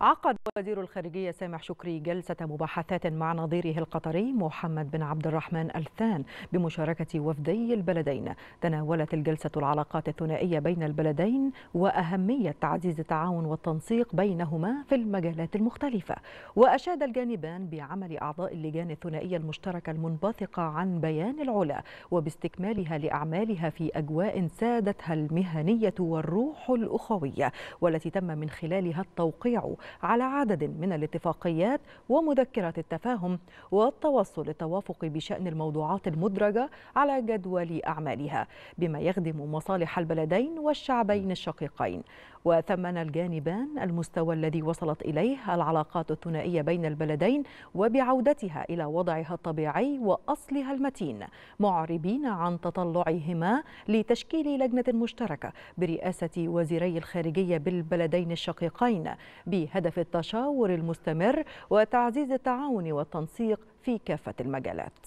عقد وزير الخارجية سامح شكري جلسة مباحثات مع نظيره القطري محمد بن عبد الرحمن الثان بمشاركة وفدي البلدين تناولت الجلسة العلاقات الثنائية بين البلدين وأهمية تعزيز التعاون والتنسيق بينهما في المجالات المختلفة وأشاد الجانبان بعمل أعضاء اللجان الثنائية المشتركة المنبثقة عن بيان العلا وباستكمالها لأعمالها في أجواء سادتها المهنية والروح الأخوية والتي تم من خلالها التوقيع على عدد من الاتفاقيات ومذكرة التفاهم والتوصل للتوافق بشأن الموضوعات المدرجة على جدول أعمالها بما يخدم مصالح البلدين والشعبين الشقيقين وثمن الجانبان المستوى الذي وصلت إليه العلاقات الثنائية بين البلدين وبعودتها إلى وضعها الطبيعي وأصلها المتين معربين عن تطلعهما لتشكيل لجنة مشتركة برئاسة وزيري الخارجية بالبلدين الشقيقين بها بهدف التشاور المستمر وتعزيز التعاون والتنسيق في كافة المجالات